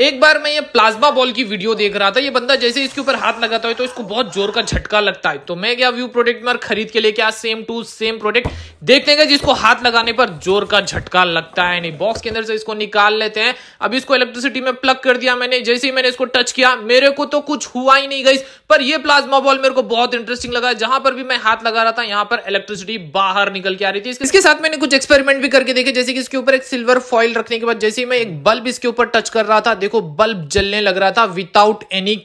एक बार मैं ये प्लाज्मा बॉल की वीडियो देख रहा था ये बंदा जैसे इसके ऊपर हाथ लगाता है तो इसको बहुत जोर का झटका लगता है तो मैं क्या व्यू प्रोडक्ट में खरीद के लेके आज सेम टू सेम प्रोडक्ट देखते हैं जिसको हाथ लगाने पर जोर का झटका लगता है नहीं बॉक्स के अंदर से इसको निकाल लेते हैं अब इसको इलेक्ट्रिसिटी में प्लग कर दिया मैंने जैसे ही मैंने इसको टच किया मेरे को तो कुछ हुआ ही नहीं गई पर यह प्लाज्मा बॉल मेरे को बहुत इंटरेस्टिंग लगा जहां पर भी मैं हाथ लगा रहा था यहां पर इलेक्ट्रिसिटी बाहर निकल के आ रही थी इसके साथ मैंने कुछ एक्सपेरिमेंट भी करके देखे जैसे कि इसके ऊपर एक सिल्वर फॉइल रखने के बाद जैसे ही मैं एक बल्ब इसके ऊपर टच कर रहा था देखो बल्ब जलने लग रहा था विदाउट एनी